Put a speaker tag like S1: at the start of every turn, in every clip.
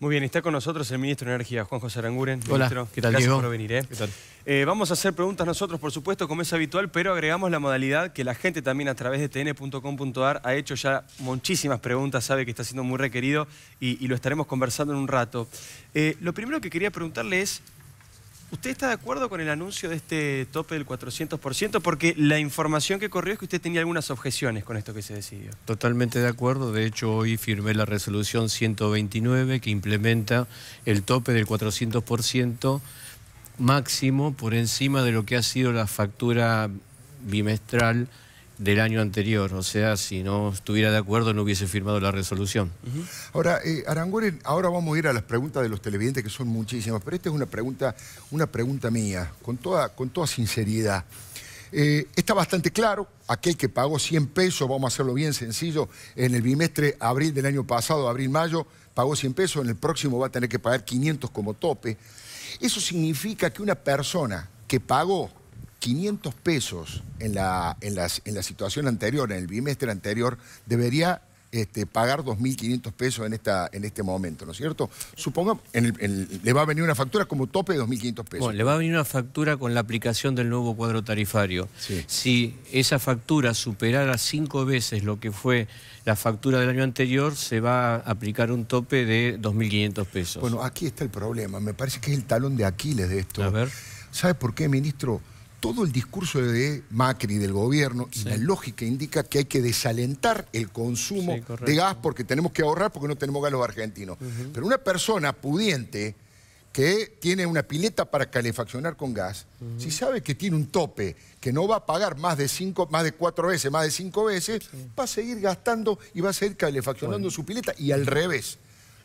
S1: Muy bien, está con nosotros el ministro de Energía, Juan José Aranguren. Hola, ministro, ¿qué tal, Gracias por venir. ¿eh? Eh, vamos a hacer preguntas nosotros, por supuesto, como es habitual, pero agregamos la modalidad que la gente también a través de tn.com.ar ha hecho ya muchísimas preguntas, sabe que está siendo muy requerido y, lo estaremos conversando en un rato. Eh, lo primero que quería preguntarle es, ¿Usted está de acuerdo con el anuncio de este tope del 400%? Porque la información que corrió es que usted tenía algunas objeciones con esto que se decidió.
S2: Totalmente de acuerdo. De hecho, hoy firmé la resolución 129 que implementa el tope del 400% máximo por encima de lo que ha sido la factura bimestral del año anterior. O sea, si no estuviera de acuerdo no hubiese firmado la resolución.
S3: Ahora, eh, Aranguren, ahora vamos a ir a las preguntas de los televidentes, que son muchísimas, pero esta es una pregunta, una pregunta mía, con toda, con toda sinceridad. Eh, está bastante claro, aquel que pagó 100 pesos, vamos a hacerlo bien sencillo, en el bimestre abril del año pasado, abril-mayo, pagó 100 pesos, en el próximo va a tener que pagar 500 como tope. Eso significa que una persona que pagó 500 pesos en la, en, las, en la situación anterior, en el bimestre anterior, debería este, pagar 2.500 pesos en, esta, en este momento, ¿no es cierto? Supongamos, en le va a venir una factura como tope de 2.500 pesos. Bueno, le
S2: va a venir una factura con la aplicación del nuevo cuadro tarifario. Si esa factura superara cinco veces lo que fue la factura del año anterior, se va a aplicar un tope de 2.500 pesos. Bueno,
S3: aquí está el problema. Me parece que es el talón de Aquiles de esto. A ver. ¿Sabe por qué, ministro? todo el discurso de Macri del gobierno y la lógica indica que hay que desalentar el consumo de gas porque tenemos que ahorrar porque no tenemos gas los argentinos. Pero una persona pudiente que tiene una pileta para calefaccionar con gas, si sabe que tiene un tope, que no va a pagar más de cinco, más de cuatro veces, más de cinco veces, va a seguir gastando y va a seguir calefaccionando su pileta y al revés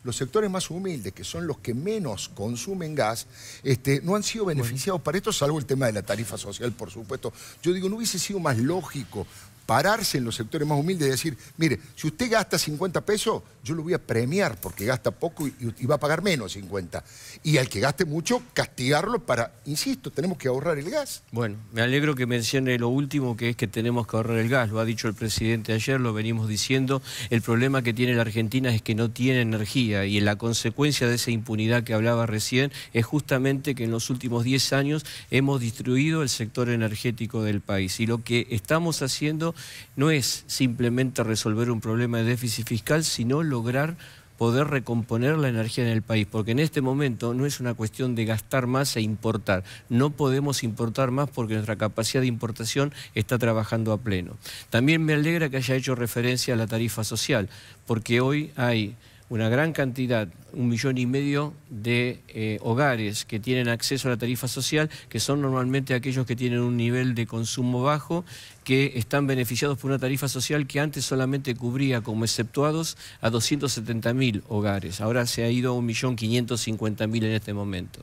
S3: los sectores más humildes, que son los que menos consumen gas, este, no han sido beneficiados para esto, salvo el tema de la tarifa social, por supuesto. Yo digo, no hubiese sido más lógico pararse en los sectores más humildes y decir, mire, si usted gasta 50 pesos, yo lo voy a premiar porque gasta poco y, va a pagar menos 50. Y al que gaste mucho, castigarlo para, insisto, tenemos que ahorrar el gas.
S2: Bueno, me alegro que mencione lo último, que es que tenemos que ahorrar el gas. Lo ha dicho el presidente ayer, lo venimos diciendo. El problema que tiene la Argentina es que no tiene energía y la consecuencia de esa impunidad que hablaba recién es justamente que en los últimos 10 años hemos destruido el sector energético del país. Y lo que estamos haciendo no es simplemente resolver un problema de déficit fiscal, sino lograr poder recomponer la energía en el país, porque en este momento no es una cuestión de gastar más e importar. No podemos importar más porque nuestra capacidad de importación está trabajando a pleno. También me alegra que haya hecho referencia a la tarifa social, porque hoy hay una gran cantidad, un millón y medio de eh, hogares que tienen acceso a la tarifa social, que son normalmente aquellos que tienen un nivel de consumo bajo, que están beneficiados por una tarifa social que antes solamente cubría como exceptuados a 270.000 hogares. Ahora se ha ido a 1.550.000 en este momento.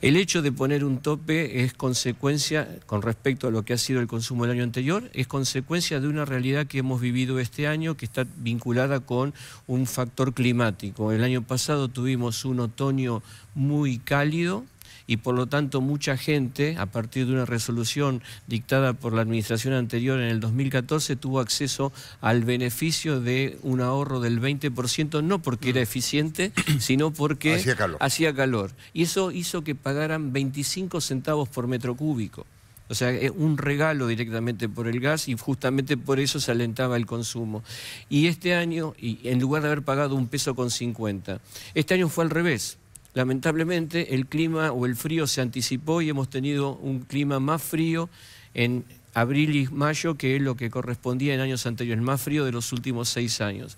S2: El hecho de poner un tope es consecuencia, con respecto a lo que ha sido el consumo del año anterior, es consecuencia de una realidad que hemos vivido este año que está vinculada con un factor climático. El año pasado tuvimos un otoño muy cálido, y por lo tanto mucha gente, a partir de una resolución dictada por la administración anterior en el 2014, tuvo acceso al beneficio de un ahorro del 20%, no porque era eficiente, mm. sino porque hacía calor. Y eso hizo que pagaran 25 centavos por metro cúbico. O sea, eh, un regalo directamente por el gas y justamente por eso se alentaba el consumo. Y este año, y en lugar de haber pagado un peso con 50, este año fue al revés lamentablemente el clima o el frío se anticipó y hemos tenido un clima más frío en abril y mayo que es lo que correspondía en años anteriores, más frío de los últimos seis años.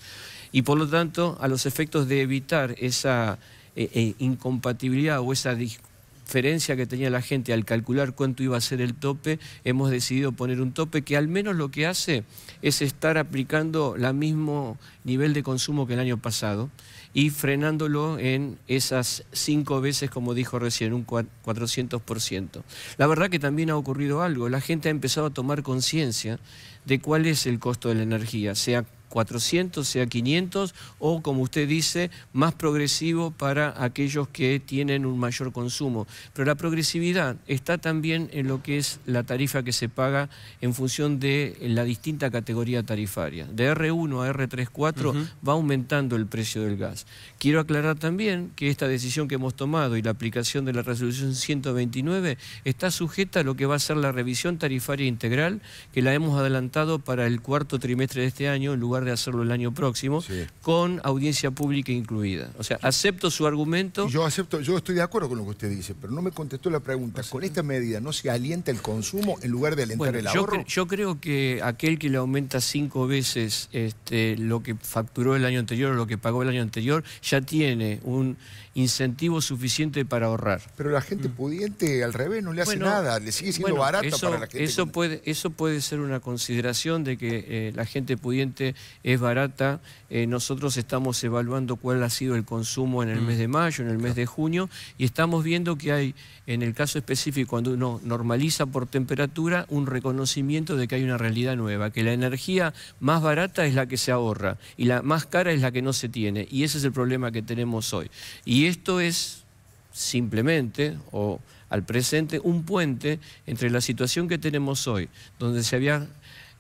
S2: Y por lo tanto, a los efectos de evitar esa eh, eh, incompatibilidad o esa diferencia que tenía la gente al calcular cuánto iba a ser el tope, hemos decidido poner un tope que al menos lo que hace es estar aplicando el mismo nivel de consumo que el año pasado y frenándolo en esas cinco veces, como dijo recién, un 400%. La verdad que también ha ocurrido algo, la gente ha empezado a tomar conciencia de cuál es el costo de la energía, sea 400, sea 500, o como usted dice, más progresivo para aquellos que tienen un mayor consumo. Pero la progresividad está también en lo que es la tarifa que se paga en función de la distinta categoría tarifaria. De R1 a R34 va aumentando el precio del gas. Quiero aclarar también que esta decisión que hemos tomado y la aplicación de la resolución 129 está sujeta a lo que va a ser la revisión tarifaria integral, que la hemos adelantado para el cuarto trimestre de este año en lugar de hacerlo el año próximo, con audiencia pública incluida. O sea, acepto su argumento.
S3: Yo acepto, yo estoy de acuerdo con lo que usted dice, pero no me contestó la pregunta. ¿Con esta medida no se alienta el consumo en lugar de alentar el ahorro?
S2: Yo, creo que aquel que le aumenta cinco veces este, lo que facturó el año anterior o lo que pagó el año anterior, ya tiene un incentivo suficiente para ahorrar. Pero la gente mm. pudiente al revés no le hace nada, le sigue siendo barata eso, para la gente. Eso puede, eso puede ser una consideración de que eh, la gente pudiente es barata. Eh, nosotros estamos evaluando cuál ha sido el consumo en el mm. mes de mayo, en el mes de junio, y estamos viendo que hay, en el caso específico, cuando uno normaliza por temperatura, un reconocimiento de que hay una realidad nueva, que la energía más barata es la que se ahorra y la más cara es la que no se tiene, y ese es el problema que tenemos hoy. Y esto es simplemente, o al presente, un puente entre la situación que tenemos hoy, donde se había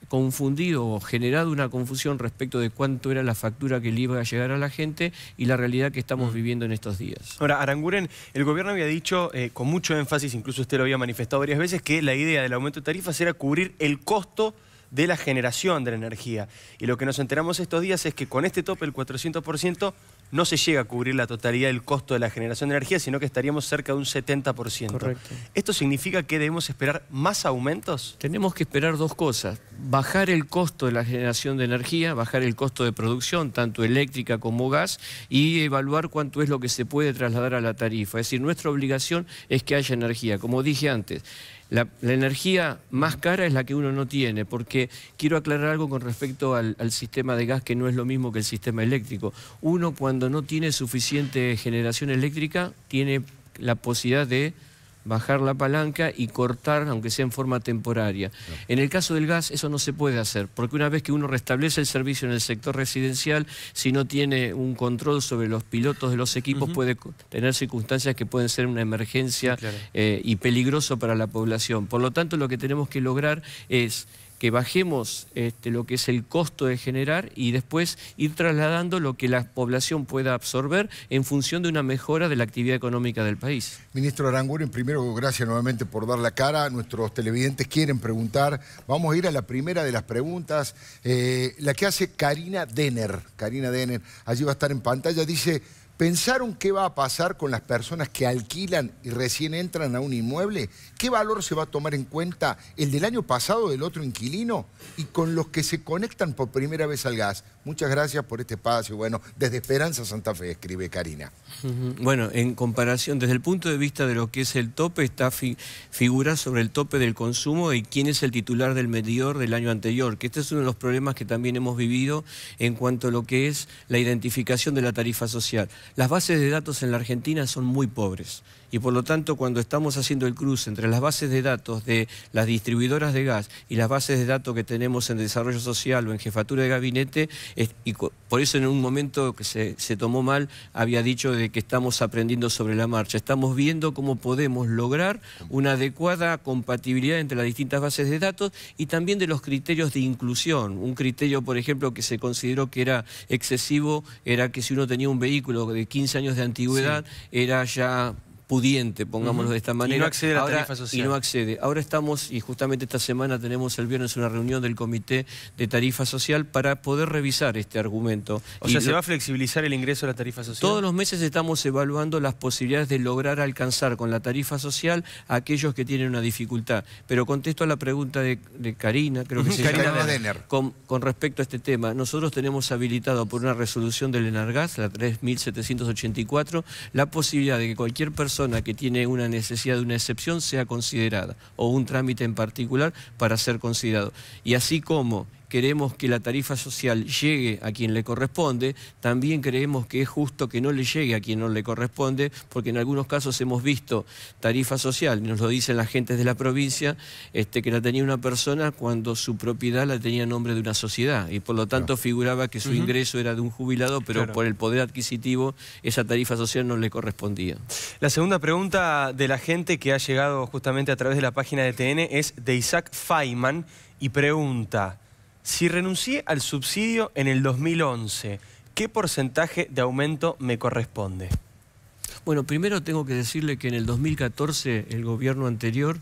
S2: confundido o generado una confusión respecto de cuánto era la factura que le iba a llegar a la gente y la realidad que estamos mm. viviendo
S1: en estos días. Ahora, Aranguren, el gobierno había dicho eh, con mucho énfasis, incluso usted lo había manifestado varias veces, que la idea del aumento de tarifas era cubrir el costo de la generación de la energía. Y lo que nos enteramos estos días es que con este tope, el 400%, no se llega a cubrir la totalidad del costo de la generación de energía, sino que estaríamos cerca de un 70%. Correcto. ¿Esto significa que debemos esperar más aumentos? Tenemos que esperar dos cosas.
S2: Bajar el costo de la generación de energía, bajar el costo de producción, tanto eléctrica como gas, y evaluar cuánto es lo que se puede trasladar a la tarifa. Es decir, nuestra obligación es que haya energía. Como dije antes, la, energía más cara es la que uno no tiene, porque quiero aclarar algo con respecto al, sistema de gas que no es lo mismo que el sistema eléctrico. Uno cuando no tiene suficiente generación eléctrica tiene la posibilidad de bajar la palanca y cortar, aunque sea en forma temporaria. En el caso del gas, eso no se puede hacer, porque una vez que uno restablece el servicio en el sector residencial, si no tiene un control sobre los pilotos de los equipos, puede tener circunstancias que pueden ser una emergencia eh, y peligroso para la población. Por lo tanto, lo que tenemos que lograr es que bajemos este, lo que es el costo de generar y después ir trasladando lo que la población pueda absorber en función de una mejora de la actividad económica del país.
S3: Ministro Aranguren, primero gracias nuevamente por dar la cara. Nuestros televidentes quieren preguntar. Vamos a ir a la primera de las preguntas, eh, la que hace Karina Denner. Karina Denner, allí va a estar en pantalla, dice... ¿Pensaron qué va a pasar con las personas que alquilan y recién entran a un inmueble? ¿Qué valor se va a tomar en cuenta el del año pasado del otro inquilino y con los que se conectan por primera vez al gas? Muchas gracias por este espacio. Bueno, desde Esperanza Santa Fe, escribe Karina.
S2: Bueno, en comparación, desde el punto de vista de lo que es el tope, está figura sobre el tope del consumo y quién es el titular del medidor del año anterior, que este es uno de los problemas que también hemos vivido en cuanto a lo que es la identificación de la tarifa social. Las bases de datos en la Argentina son muy pobres y por lo tanto cuando estamos haciendo el cruce entre las bases de datos de las distribuidoras de gas y las bases de datos que tenemos en desarrollo social o en jefatura de gabinete, y por eso en un momento que se, tomó mal había dicho de que estamos aprendiendo sobre la marcha, estamos viendo cómo podemos lograr una adecuada compatibilidad entre las distintas bases de datos y también de los criterios de inclusión. Un criterio, por ejemplo, que se consideró que era excesivo era que si uno tenía un vehículo de 15 años de antigüedad, era ya pudiente, pongámoslo de esta manera. Y no accede a la tarifa social. Y no accede. Ahora estamos, y justamente esta semana tenemos el viernes una reunión del Comité de Tarifa Social para poder revisar este argumento. O sea, ¿se va a flexibilizar el ingreso a la tarifa social? Todos los meses estamos evaluando las posibilidades de lograr alcanzar con la tarifa social a aquellos que tienen una dificultad. Pero contesto a la pregunta de, Karina, creo que se Karina llama, Denner. Con, con respecto a este tema. Nosotros tenemos habilitado por una resolución del ENARGAS, la 3784, la posibilidad de que cualquier persona que tiene una necesidad de una excepción sea considerada o un trámite en particular para ser considerado. Y así como queremos que la tarifa social llegue a quien le corresponde, también creemos que es justo que no le llegue a quien no le corresponde, porque en algunos casos hemos visto tarifa social, nos lo dicen las gentes de la provincia, este, que la tenía una persona cuando su propiedad la tenía en nombre de una sociedad, y por lo tanto figuraba que su ingreso era de un jubilado, pero por el poder adquisitivo esa tarifa social no le correspondía.
S1: La segunda pregunta de la gente que ha llegado justamente a través de la página de TN es de Isaac Feynman y pregunta... Si renuncié al subsidio en el 2011, ¿qué porcentaje de aumento me corresponde?
S2: Bueno, primero tengo que decirle que en el 2014 el gobierno anterior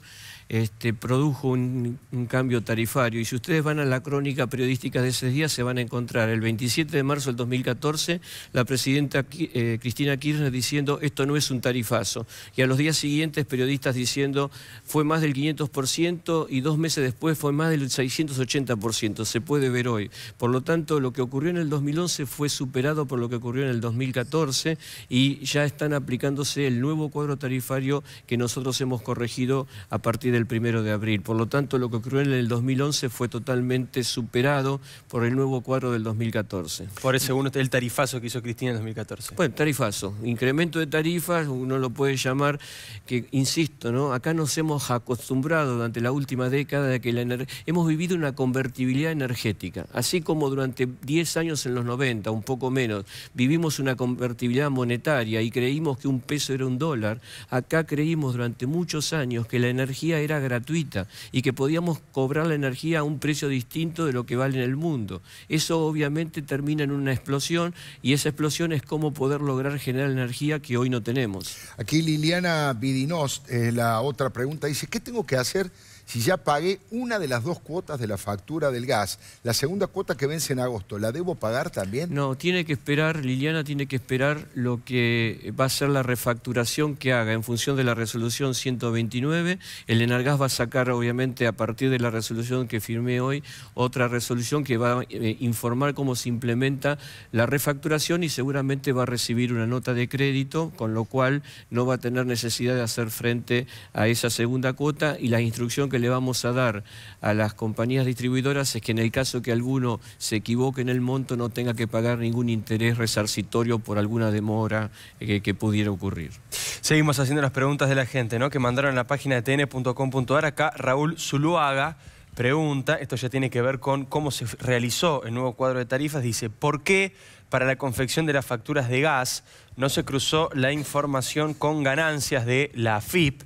S2: este, produjo un, cambio tarifario. Y si ustedes van a la crónica periodística de ese día, se van a encontrar el 27 de marzo del 2014 la presidenta eh, Cristina Kirchner diciendo esto no es un tarifazo. Y a los días siguientes periodistas diciendo fue más del 500% y dos meses después fue más del 680%. Se puede ver hoy. Por lo tanto, lo que ocurrió en el 2011 fue superado por lo que ocurrió en el 2014 y ya están aplicándose el nuevo cuadro tarifario que nosotros hemos corregido a partir de el primero de abril. Por lo tanto, lo que ocurrió en el 2011 fue totalmente superado por el nuevo cuadro del 2014. Por eso
S1: uno, el tarifazo que hizo Cristina en el 2014. Bueno,
S2: tarifazo, incremento de tarifas, uno lo puede llamar, que insisto, ¿no? acá nos hemos acostumbrado durante la última década de que la hemos vivido una convertibilidad energética, así como durante 10 años en los 90, un poco menos, vivimos una convertibilidad monetaria y creímos que un peso era un dólar, acá creímos durante muchos años que la energía era era gratuita y que podíamos cobrar la energía a un precio distinto de lo que vale en el mundo. Eso obviamente termina en una explosión y esa explosión es cómo poder lograr generar energía que hoy no tenemos.
S3: Aquí Liliana Vidinos, eh, la otra pregunta, dice, ¿qué tengo que hacer? si ya pagué una de las dos cuotas de la factura del gas. La segunda cuota que vence en agosto, ¿la debo pagar también?
S2: No, tiene que esperar, Liliana tiene que esperar lo que va a ser la refacturación que haga en función de la resolución 129. El Enargas va a sacar, obviamente, a partir de la resolución que firmé hoy, otra resolución que va a eh, informar cómo se implementa la refacturación y seguramente va a recibir una nota de crédito, con lo cual no va a tener necesidad de hacer frente a esa segunda cuota y la instrucción que le vamos a dar a las compañías distribuidoras es que en el caso que alguno se equivoque en el monto no tenga que pagar ningún interés resarcitorio por alguna demora eh, que, pudiera ocurrir.
S1: Seguimos haciendo las preguntas de la gente, ¿no? Que mandaron a la página de tn.com.ar. Acá Raúl Zuluaga pregunta, esto ya tiene que ver con cómo se realizó el nuevo cuadro de tarifas, dice, ¿por qué para la confección de las facturas de gas no se cruzó la información con ganancias de la AFIP?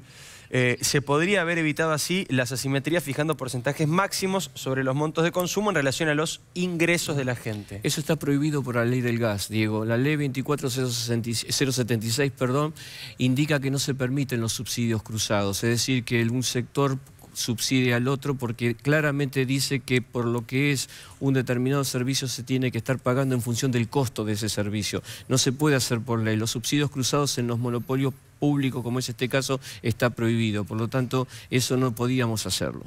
S1: Eh, se podría haber evitado así las asimetrías fijando porcentajes máximos sobre los montos de consumo en relación a los ingresos de la gente.
S2: Eso está prohibido por la ley del gas, Diego. La ley 24076 perdón, indica que no se permiten los subsidios cruzados, es decir, que un sector subsidie al otro porque claramente dice que por lo que es un determinado servicio se tiene que estar pagando en función del costo de ese servicio. No se puede hacer por ley. Los subsidios cruzados en los monopolios público, como es este caso, está prohibido. Por lo tanto, eso no podíamos hacerlo.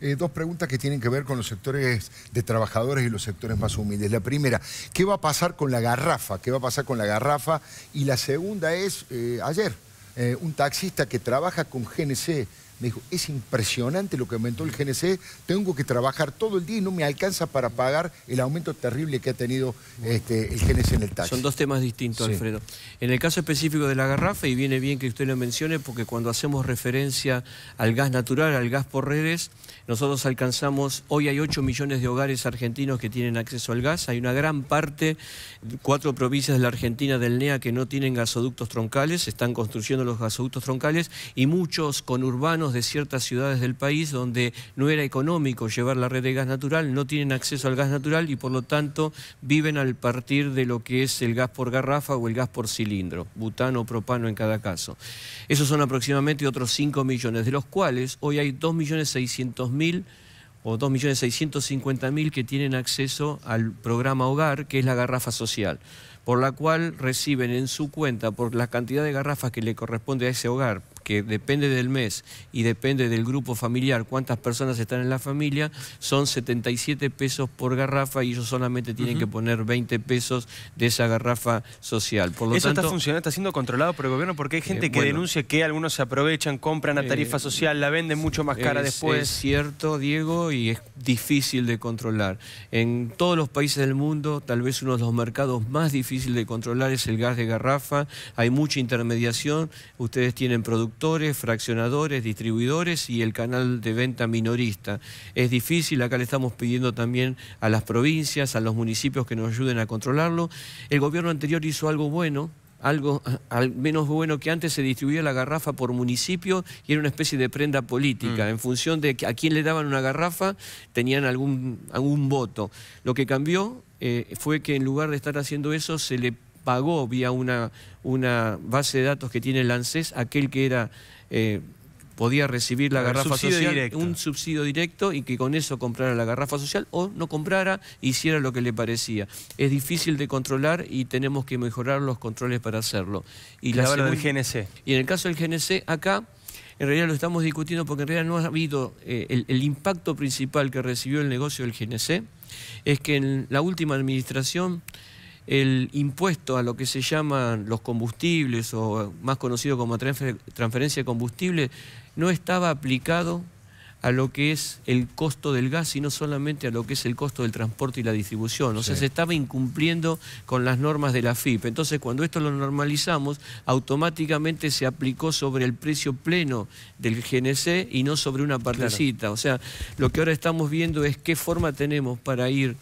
S3: Eh, dos preguntas que tienen que ver con los sectores de trabajadores y los sectores más humildes. La primera, ¿qué va a pasar con la garrafa? ¿Qué va a pasar con la garrafa? Y la segunda es, eh, ayer, eh, un taxista que trabaja con GNC me dijo, es impresionante lo que aumentó el GNC, tengo que trabajar todo el día y no me alcanza para pagar el aumento
S2: terrible que ha tenido este, el GNC en el taxi. Son dos temas distintos, Alfredo. En el caso específico de la garrafa, y viene bien que usted lo mencione, porque cuando hacemos referencia al gas natural, al gas por redes, nosotros alcanzamos, hoy hay 8 millones de hogares argentinos que tienen acceso al gas, hay una gran parte, cuatro provincias de la Argentina del NEA que no tienen gasoductos troncales, están construyendo los gasoductos troncales y muchos con urbanos de ciertas ciudades del país donde no era económico llevar la red de gas natural, no tienen acceso al gas natural y por lo tanto viven al partir de lo que es el gas por garrafa o el gas por cilindro, butano o propano en cada caso. Esos son aproximadamente otros 5 millones, de los cuales hoy hay 2.600.000 o 2.650.000 que tienen acceso al programa Hogar, que es la garrafa social, por la cual reciben en su cuenta, por la cantidad de garrafas que le corresponde a ese hogar, que depende del mes y depende del grupo familiar, cuántas personas están en la familia, son 77 pesos por garrafa y ellos solamente tienen que poner 20 pesos de esa garrafa social. Eso está funcionando,
S1: está siendo controlado por el gobierno porque hay eh, gente que denuncia que algunos se aprovechan, compran a eh, tarifa social, la venden mucho más cara después. Es
S2: cierto, Diego, y es difícil de controlar. En todos los países del mundo, tal vez uno de los mercados más difíciles de controlar es el gas de garrafa. Hay mucha intermediación, ustedes tienen productos fraccionadores, distribuidores y el canal de venta minorista. Es difícil, acá le estamos pidiendo también a las provincias, a los municipios que nos ayuden a controlarlo. El gobierno anterior hizo algo bueno, algo al menos bueno que antes se distribuía la garrafa por municipio y era una especie de prenda política. Mm. En función de a quién le daban una garrafa, tenían algún, algún voto. Lo que cambió eh, fue que en lugar de estar haciendo eso, se le pagó vía una, una base de datos que tiene el ANSES aquel que era... Eh, podía recibir la, garrafa social, un subsidio directo y que con eso comprara la garrafa social o no comprara, hiciera lo que le parecía. Es difícil de controlar y tenemos que mejorar los controles para hacerlo. Y la, GNC. Y en el caso del GNC, acá en realidad lo estamos discutiendo porque en realidad no ha habido eh, el, el, impacto principal que recibió el negocio del GNC, es que en la última administración el impuesto a lo que se llaman los combustibles o más conocido como transferencia de combustible no estaba aplicado a lo que es el costo del gas, sino solamente a lo que es el costo del transporte y la distribución. O sea, se estaba incumpliendo con las normas de la FIP. Entonces, cuando esto lo normalizamos, automáticamente se aplicó sobre el precio pleno del GNC y no sobre una partecita. O sea, lo que ahora estamos viendo es qué forma tenemos para ir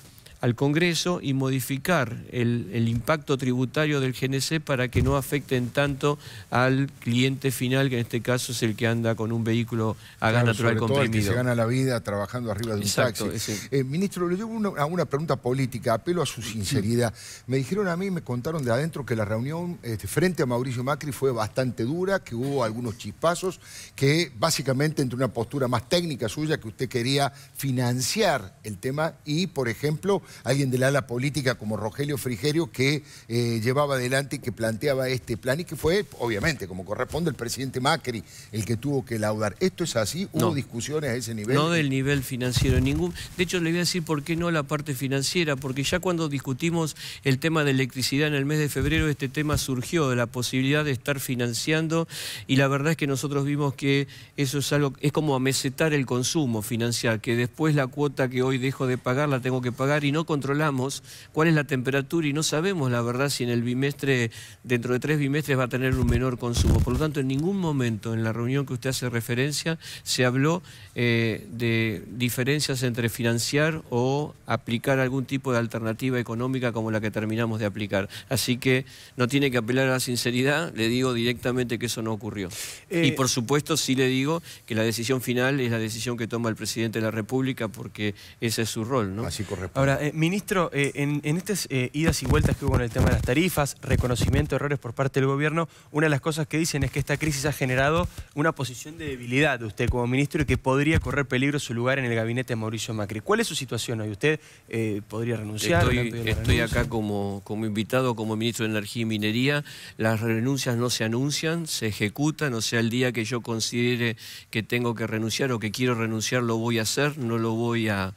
S2: al Congreso y modificar el, impacto tributario del GNC para que no afecten tanto al cliente final, que en este caso es el que anda con un vehículo a gas sobre se gana
S3: la vida trabajando arriba de un taxi. Eh, ministro, le llevo una, una pregunta política, apelo a su sinceridad. Me dijeron a mí, me contaron de adentro que la reunión este, frente a Mauricio Macri fue bastante dura, que hubo algunos chispazos, que básicamente entre una postura más técnica suya que usted quería financiar el tema y, por ejemplo, alguien del ala política como Rogelio Frigerio que eh, llevaba adelante y que planteaba este plan y que fue, obviamente, como corresponde, el presidente Macri el que tuvo que laudar. ¿Esto es así? ¿Hubo discusiones a ese nivel? No del
S2: nivel financiero ningún. De hecho, le voy a decir por qué no la parte financiera, porque ya cuando discutimos el tema de electricidad en el mes de febrero, este tema surgió de la posibilidad de estar financiando y la verdad es que nosotros vimos que eso es algo, es como amesetar el consumo financiar, que después la cuota que hoy dejo de pagar la tengo que pagar y no controlamos cuál es la temperatura y no sabemos la verdad si en el bimestre, dentro de tres bimestres, va a tener un menor consumo. Por lo tanto, en ningún momento en la reunión que usted hace referencia se habló eh, de diferencias entre financiar o aplicar algún tipo de alternativa económica como la que terminamos de aplicar. Así que no tiene que apelar a la sinceridad, le digo directamente que eso no ocurrió. Eh, y por supuesto sí le digo que la decisión final es la decisión que toma el presidente de la República porque ese es su rol. Así corresponde. Ahora,
S1: eh, ministro, eh, en, estas eh, idas y vueltas que hubo en el tema de las tarifas, reconocimiento de errores por parte del gobierno, una de las cosas que dicen es que esta crisis ha generado una posición de debilidad de usted como ministro y que podría correr peligro su lugar en el gabinete de Mauricio Macri. ¿Cuál es su situación hoy? ¿Usted podría renunciar? Estoy, acá
S2: como, invitado, como ministro de Energía y Minería. Las renuncias no se anuncian, se ejecutan, o sea, el día que yo considere que tengo que renunciar o que quiero renunciar, lo voy a hacer, no lo voy a,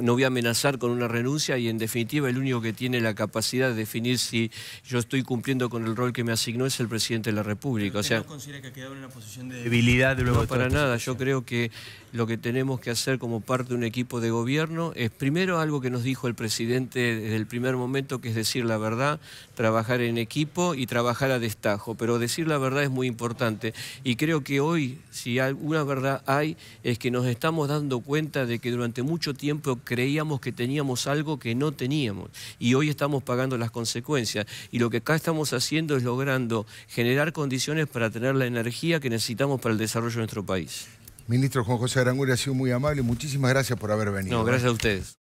S2: no voy a amenazar con una renuncia y en definitiva el único que tiene la capacidad de definir si yo estoy cumpliendo con el rol que me asignó es el presidente de la República. o sea, no
S1: considera que ha quedado en una posición de debilidad de luego para nada.
S2: Yo creo que lo que tenemos que hacer como parte de un equipo de gobierno es primero algo que nos dijo el presidente desde el primer momento, que es decir la verdad, trabajar en equipo y trabajar a destajo. Pero decir la verdad es muy importante y creo que hoy, si alguna verdad hay, es que nos estamos dando cuenta de que durante mucho tiempo creíamos que teníamos algo que no teníamos y hoy estamos pagando las consecuencias. Y lo que acá estamos haciendo es logrando generar condiciones para tener la energía que necesitamos para el desarrollo de nuestro país.
S3: Ministro Juan José Aranguren ha sido muy amable. Muchísimas gracias por haber venido. No, ¿eh? gracias a
S2: ustedes.